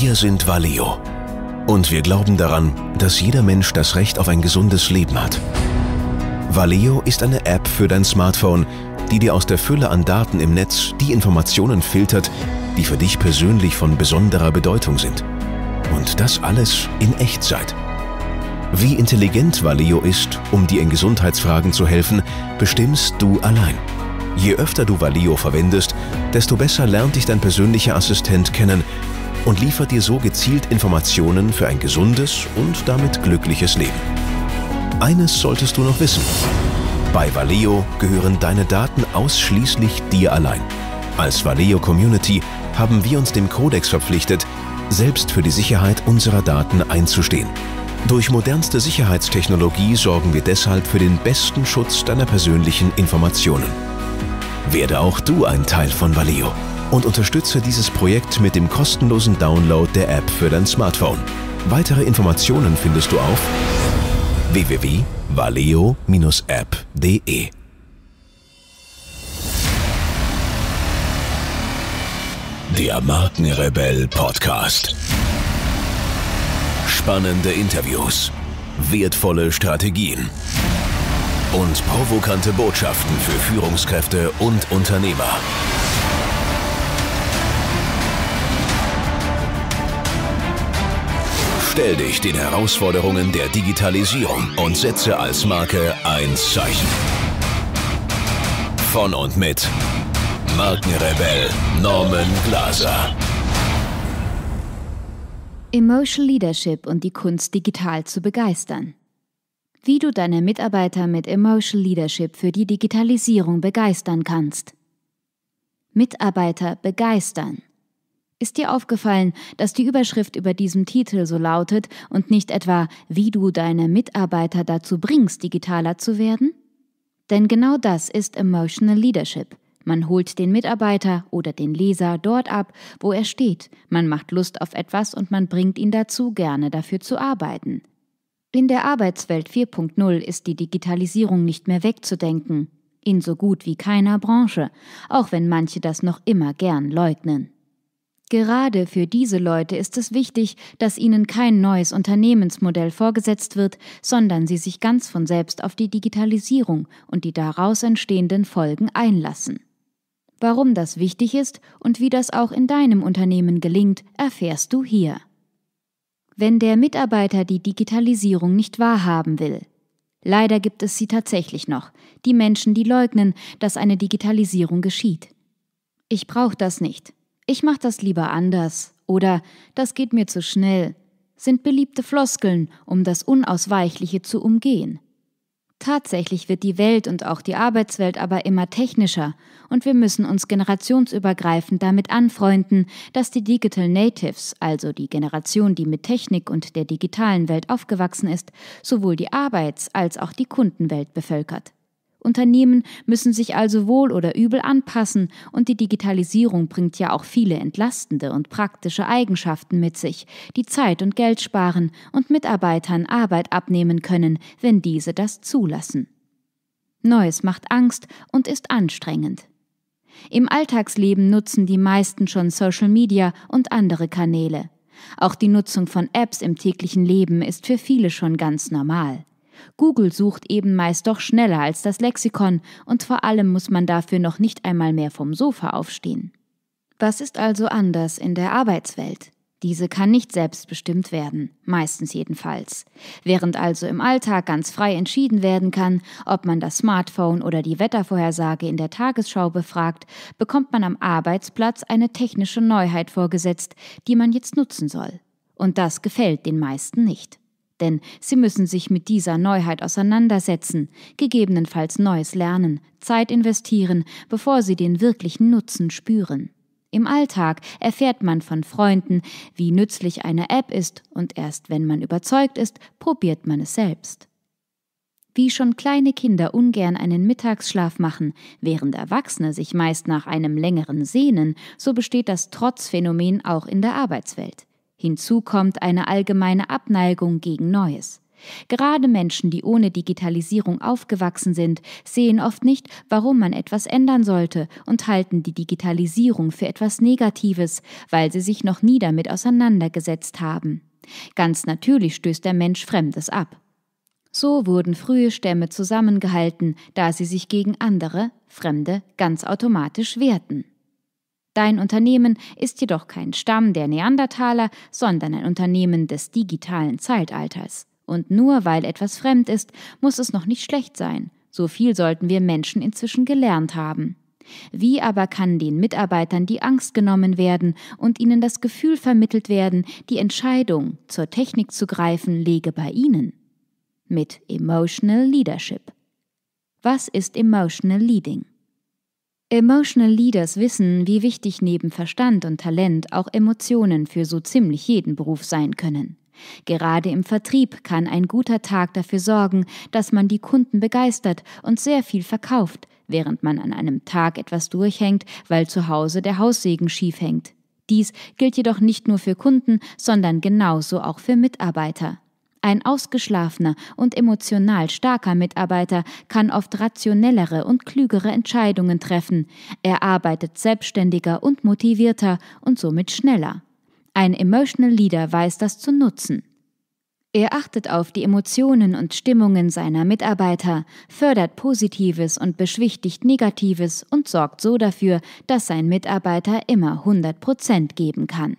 Wir sind Valeo. Und wir glauben daran, dass jeder Mensch das Recht auf ein gesundes Leben hat. Valeo ist eine App für dein Smartphone, die dir aus der Fülle an Daten im Netz die Informationen filtert, die für dich persönlich von besonderer Bedeutung sind. Und das alles in Echtzeit. Wie intelligent Valeo ist, um dir in Gesundheitsfragen zu helfen, bestimmst du allein. Je öfter du Valeo verwendest, desto besser lernt dich dein persönlicher Assistent kennen und liefert dir so gezielt Informationen für ein gesundes und damit glückliches Leben. Eines solltest du noch wissen. Bei Valeo gehören deine Daten ausschließlich dir allein. Als Valeo Community haben wir uns dem Kodex verpflichtet, selbst für die Sicherheit unserer Daten einzustehen. Durch modernste Sicherheitstechnologie sorgen wir deshalb für den besten Schutz deiner persönlichen Informationen. Werde auch du ein Teil von Valeo und unterstütze dieses Projekt mit dem kostenlosen Download der App für dein Smartphone. Weitere Informationen findest du auf www.valeo-app.de. Der Markenrebell Podcast. Spannende Interviews, wertvolle Strategien und provokante Botschaften für Führungskräfte und Unternehmer. Stell dich den Herausforderungen der Digitalisierung und setze als Marke ein Zeichen. Von und mit Markenrebell Norman Glaser. Emotional Leadership und die Kunst, digital zu begeistern. Wie du deine Mitarbeiter mit Emotional Leadership für die Digitalisierung begeistern kannst. Mitarbeiter begeistern ist dir aufgefallen, dass die Überschrift über diesem Titel so lautet und nicht etwa, wie du deine Mitarbeiter dazu bringst, digitaler zu werden? Denn genau das ist Emotional Leadership. Man holt den Mitarbeiter oder den Leser dort ab, wo er steht, man macht Lust auf etwas und man bringt ihn dazu, gerne dafür zu arbeiten. In der Arbeitswelt 4.0 ist die Digitalisierung nicht mehr wegzudenken, in so gut wie keiner Branche, auch wenn manche das noch immer gern leugnen. Gerade für diese Leute ist es wichtig, dass ihnen kein neues Unternehmensmodell vorgesetzt wird, sondern sie sich ganz von selbst auf die Digitalisierung und die daraus entstehenden Folgen einlassen. Warum das wichtig ist und wie das auch in deinem Unternehmen gelingt, erfährst du hier. Wenn der Mitarbeiter die Digitalisierung nicht wahrhaben will. Leider gibt es sie tatsächlich noch, die Menschen, die leugnen, dass eine Digitalisierung geschieht. Ich brauche das nicht ich mach das lieber anders oder das geht mir zu schnell sind beliebte Floskeln, um das Unausweichliche zu umgehen. Tatsächlich wird die Welt und auch die Arbeitswelt aber immer technischer und wir müssen uns generationsübergreifend damit anfreunden, dass die Digital Natives, also die Generation, die mit Technik und der digitalen Welt aufgewachsen ist, sowohl die Arbeits- als auch die Kundenwelt bevölkert. Unternehmen müssen sich also wohl oder übel anpassen und die Digitalisierung bringt ja auch viele entlastende und praktische Eigenschaften mit sich, die Zeit und Geld sparen und Mitarbeitern Arbeit abnehmen können, wenn diese das zulassen. Neues macht Angst und ist anstrengend. Im Alltagsleben nutzen die meisten schon Social Media und andere Kanäle. Auch die Nutzung von Apps im täglichen Leben ist für viele schon ganz normal. Google sucht eben meist doch schneller als das Lexikon und vor allem muss man dafür noch nicht einmal mehr vom Sofa aufstehen. Was ist also anders in der Arbeitswelt? Diese kann nicht selbstbestimmt werden, meistens jedenfalls. Während also im Alltag ganz frei entschieden werden kann, ob man das Smartphone oder die Wettervorhersage in der Tagesschau befragt, bekommt man am Arbeitsplatz eine technische Neuheit vorgesetzt, die man jetzt nutzen soll. Und das gefällt den meisten nicht. Denn sie müssen sich mit dieser Neuheit auseinandersetzen, gegebenenfalls Neues lernen, Zeit investieren, bevor sie den wirklichen Nutzen spüren. Im Alltag erfährt man von Freunden, wie nützlich eine App ist, und erst wenn man überzeugt ist, probiert man es selbst. Wie schon kleine Kinder ungern einen Mittagsschlaf machen, während Erwachsene sich meist nach einem längeren sehnen, so besteht das Trotzphänomen auch in der Arbeitswelt. Hinzu kommt eine allgemeine Abneigung gegen Neues. Gerade Menschen, die ohne Digitalisierung aufgewachsen sind, sehen oft nicht, warum man etwas ändern sollte und halten die Digitalisierung für etwas Negatives, weil sie sich noch nie damit auseinandergesetzt haben. Ganz natürlich stößt der Mensch Fremdes ab. So wurden frühe Stämme zusammengehalten, da sie sich gegen andere, Fremde, ganz automatisch wehrten. Dein Unternehmen ist jedoch kein Stamm der Neandertaler, sondern ein Unternehmen des digitalen Zeitalters. Und nur weil etwas fremd ist, muss es noch nicht schlecht sein. So viel sollten wir Menschen inzwischen gelernt haben. Wie aber kann den Mitarbeitern die Angst genommen werden und ihnen das Gefühl vermittelt werden, die Entscheidung, zur Technik zu greifen, lege bei ihnen? Mit Emotional Leadership. Was ist Emotional Leading? Emotional Leaders wissen, wie wichtig neben Verstand und Talent auch Emotionen für so ziemlich jeden Beruf sein können. Gerade im Vertrieb kann ein guter Tag dafür sorgen, dass man die Kunden begeistert und sehr viel verkauft, während man an einem Tag etwas durchhängt, weil zu Hause der Haussegen schiefhängt. Dies gilt jedoch nicht nur für Kunden, sondern genauso auch für Mitarbeiter. Ein ausgeschlafener und emotional starker Mitarbeiter kann oft rationellere und klügere Entscheidungen treffen. Er arbeitet selbstständiger und motivierter und somit schneller. Ein Emotional Leader weiß das zu nutzen. Er achtet auf die Emotionen und Stimmungen seiner Mitarbeiter, fördert Positives und beschwichtigt Negatives und sorgt so dafür, dass sein Mitarbeiter immer 100 geben kann.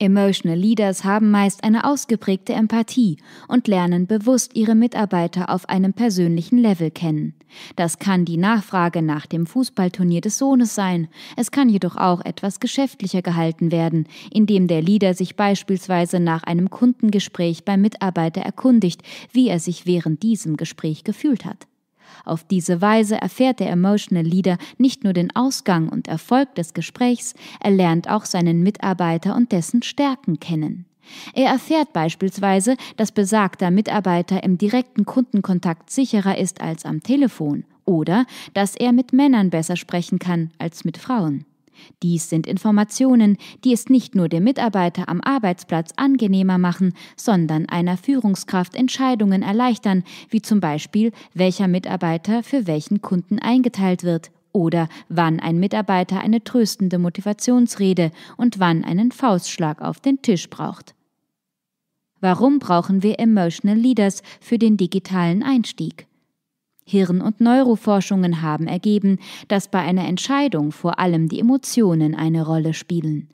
Emotional Leaders haben meist eine ausgeprägte Empathie und lernen bewusst ihre Mitarbeiter auf einem persönlichen Level kennen. Das kann die Nachfrage nach dem Fußballturnier des Sohnes sein, es kann jedoch auch etwas geschäftlicher gehalten werden, indem der Leader sich beispielsweise nach einem Kundengespräch beim Mitarbeiter erkundigt, wie er sich während diesem Gespräch gefühlt hat. Auf diese Weise erfährt der Emotional Leader nicht nur den Ausgang und Erfolg des Gesprächs, er lernt auch seinen Mitarbeiter und dessen Stärken kennen. Er erfährt beispielsweise, dass besagter Mitarbeiter im direkten Kundenkontakt sicherer ist als am Telefon oder dass er mit Männern besser sprechen kann als mit Frauen. Dies sind Informationen, die es nicht nur dem Mitarbeiter am Arbeitsplatz angenehmer machen, sondern einer Führungskraft Entscheidungen erleichtern, wie zum Beispiel, welcher Mitarbeiter für welchen Kunden eingeteilt wird oder wann ein Mitarbeiter eine tröstende Motivationsrede und wann einen Faustschlag auf den Tisch braucht. Warum brauchen wir Emotional Leaders für den digitalen Einstieg? Hirn- und Neuroforschungen haben ergeben, dass bei einer Entscheidung vor allem die Emotionen eine Rolle spielen.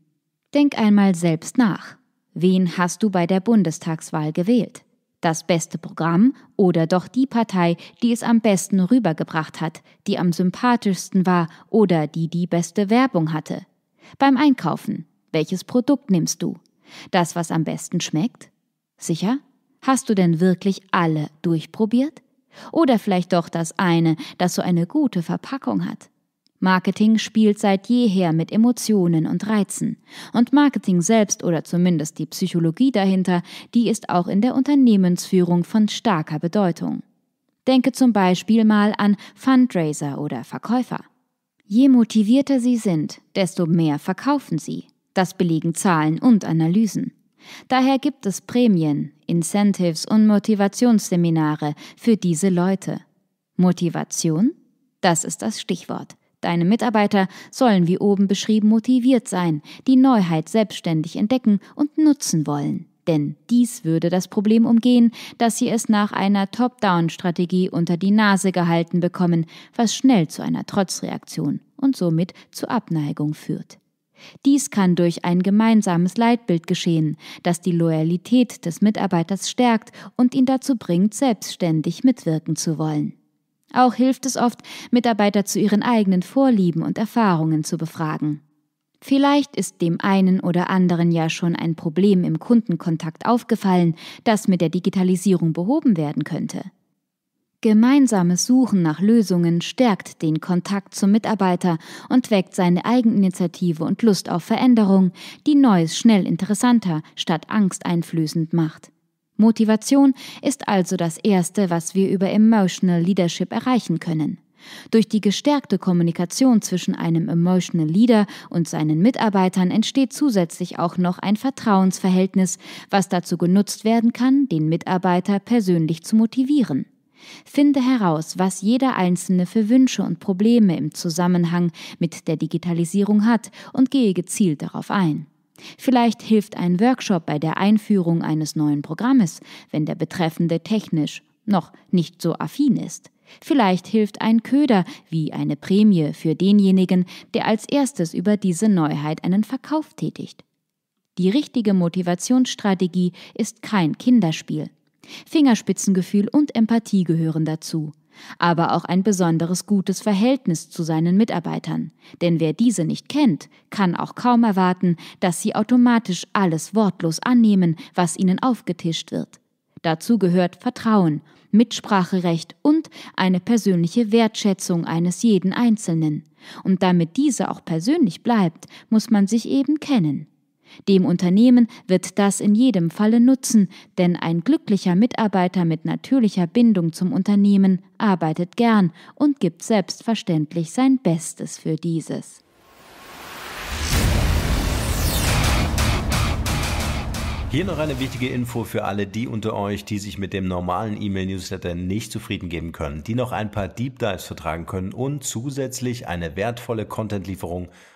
Denk einmal selbst nach. Wen hast du bei der Bundestagswahl gewählt? Das beste Programm oder doch die Partei, die es am besten rübergebracht hat, die am sympathischsten war oder die die beste Werbung hatte? Beim Einkaufen, welches Produkt nimmst du? Das, was am besten schmeckt? Sicher? Hast du denn wirklich alle durchprobiert? Oder vielleicht doch das eine, das so eine gute Verpackung hat. Marketing spielt seit jeher mit Emotionen und Reizen. Und Marketing selbst oder zumindest die Psychologie dahinter, die ist auch in der Unternehmensführung von starker Bedeutung. Denke zum Beispiel mal an Fundraiser oder Verkäufer. Je motivierter sie sind, desto mehr verkaufen sie. Das belegen Zahlen und Analysen. Daher gibt es Prämien, Incentives und Motivationsseminare für diese Leute. Motivation? Das ist das Stichwort. Deine Mitarbeiter sollen wie oben beschrieben motiviert sein, die Neuheit selbstständig entdecken und nutzen wollen. Denn dies würde das Problem umgehen, dass sie es nach einer Top-Down-Strategie unter die Nase gehalten bekommen, was schnell zu einer Trotzreaktion und somit zu Abneigung führt. Dies kann durch ein gemeinsames Leitbild geschehen, das die Loyalität des Mitarbeiters stärkt und ihn dazu bringt, selbstständig mitwirken zu wollen. Auch hilft es oft, Mitarbeiter zu ihren eigenen Vorlieben und Erfahrungen zu befragen. Vielleicht ist dem einen oder anderen ja schon ein Problem im Kundenkontakt aufgefallen, das mit der Digitalisierung behoben werden könnte. Gemeinsames Suchen nach Lösungen stärkt den Kontakt zum Mitarbeiter und weckt seine Eigeninitiative und Lust auf Veränderung, die Neues schnell interessanter statt angsteinflößend macht. Motivation ist also das Erste, was wir über Emotional Leadership erreichen können. Durch die gestärkte Kommunikation zwischen einem Emotional Leader und seinen Mitarbeitern entsteht zusätzlich auch noch ein Vertrauensverhältnis, was dazu genutzt werden kann, den Mitarbeiter persönlich zu motivieren. Finde heraus, was jeder Einzelne für Wünsche und Probleme im Zusammenhang mit der Digitalisierung hat und gehe gezielt darauf ein. Vielleicht hilft ein Workshop bei der Einführung eines neuen Programmes, wenn der Betreffende technisch noch nicht so affin ist. Vielleicht hilft ein Köder wie eine Prämie für denjenigen, der als erstes über diese Neuheit einen Verkauf tätigt. Die richtige Motivationsstrategie ist kein Kinderspiel. Fingerspitzengefühl und Empathie gehören dazu, aber auch ein besonderes gutes Verhältnis zu seinen Mitarbeitern, denn wer diese nicht kennt, kann auch kaum erwarten, dass sie automatisch alles wortlos annehmen, was ihnen aufgetischt wird. Dazu gehört Vertrauen, Mitspracherecht und eine persönliche Wertschätzung eines jeden Einzelnen. Und damit diese auch persönlich bleibt, muss man sich eben kennen. Dem Unternehmen wird das in jedem Falle nutzen, denn ein glücklicher Mitarbeiter mit natürlicher Bindung zum Unternehmen arbeitet gern und gibt selbstverständlich sein Bestes für dieses. Hier noch eine wichtige Info für alle die unter euch, die sich mit dem normalen E-Mail-Newsletter nicht zufrieden geben können, die noch ein paar Deep Dives vertragen können und zusätzlich eine wertvolle Content-Lieferung